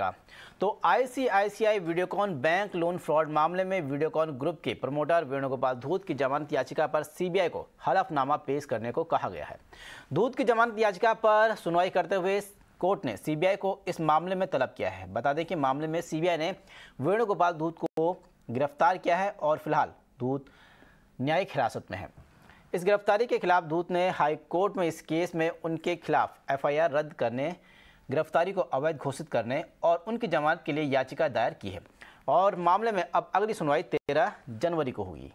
का तो ICICI Videocon bank loan fraud मामले में वीडियोकॉन ग्रुप के प्रमोटर वेणुगोपाल धूत की जमानत याचिका पर सीबीआई को हलफनामा पेश करने को कहा गया है धूत की जमानत याचिका पर सुनवाई करते हुए कोर्ट ने सीबीआई को इस मामले में तलब किया है बता दें कि मामले में सीबीआई ने वेणुगोपाल धूत को गिरफ्तार किया है और फिलहाल धूत न्यायिक हिरासत में है इस गिरफ्तारी के खिलाफ धूत ने हाई कोर्ट में इस केस में उनके खिलाफ एफआईआर रद्द करने गिरफ्तारी को अवैध घोषित करने और उनकी जमानत के लिए याचिका दायर की है और मामले में अब अगली सुनवाई तेरह जनवरी को होगी